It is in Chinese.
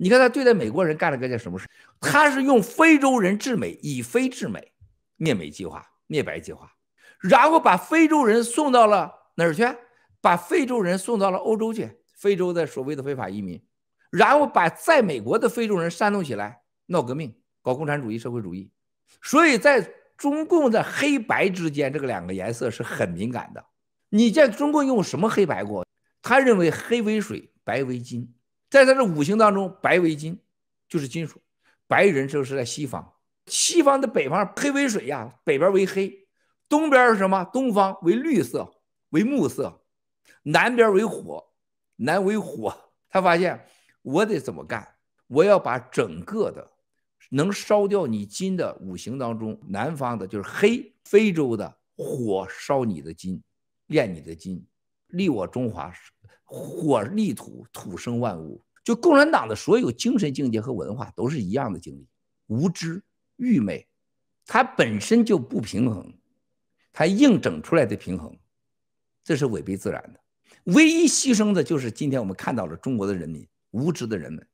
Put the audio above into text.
你看他对待美国人干了个叫什么事？他是用非洲人治美，以非治美，灭美计划，灭白计划。然后把非洲人送到了哪儿去？把非洲人送到了欧洲去，非洲的所谓的非法移民。然后把在美国的非洲人煽动起来闹革命，搞共产主义、社会主义。所以在中共的黑白之间，这个两个颜色是很敏感的。你见中共用什么黑白过？他认为黑为水，白为金。在他的五行当中，白为金，就是金属。白人就是在西方，西方的北方黑为水呀，北边为黑，东边是什么？东方为绿色，为木色，南边为火，南为火。他发现我得怎么干？我要把整个的能烧掉你金的五行当中，南方的就是黑，非洲的火烧你的金，炼你的金，立我中华，火立土，土生万物。就共产党的所有精神境界和文化都是一样的经历，无知、愚昧，它本身就不平衡，它硬整出来的平衡，这是违背自然的。唯一牺牲的就是今天我们看到了中国的人民，无知的人们。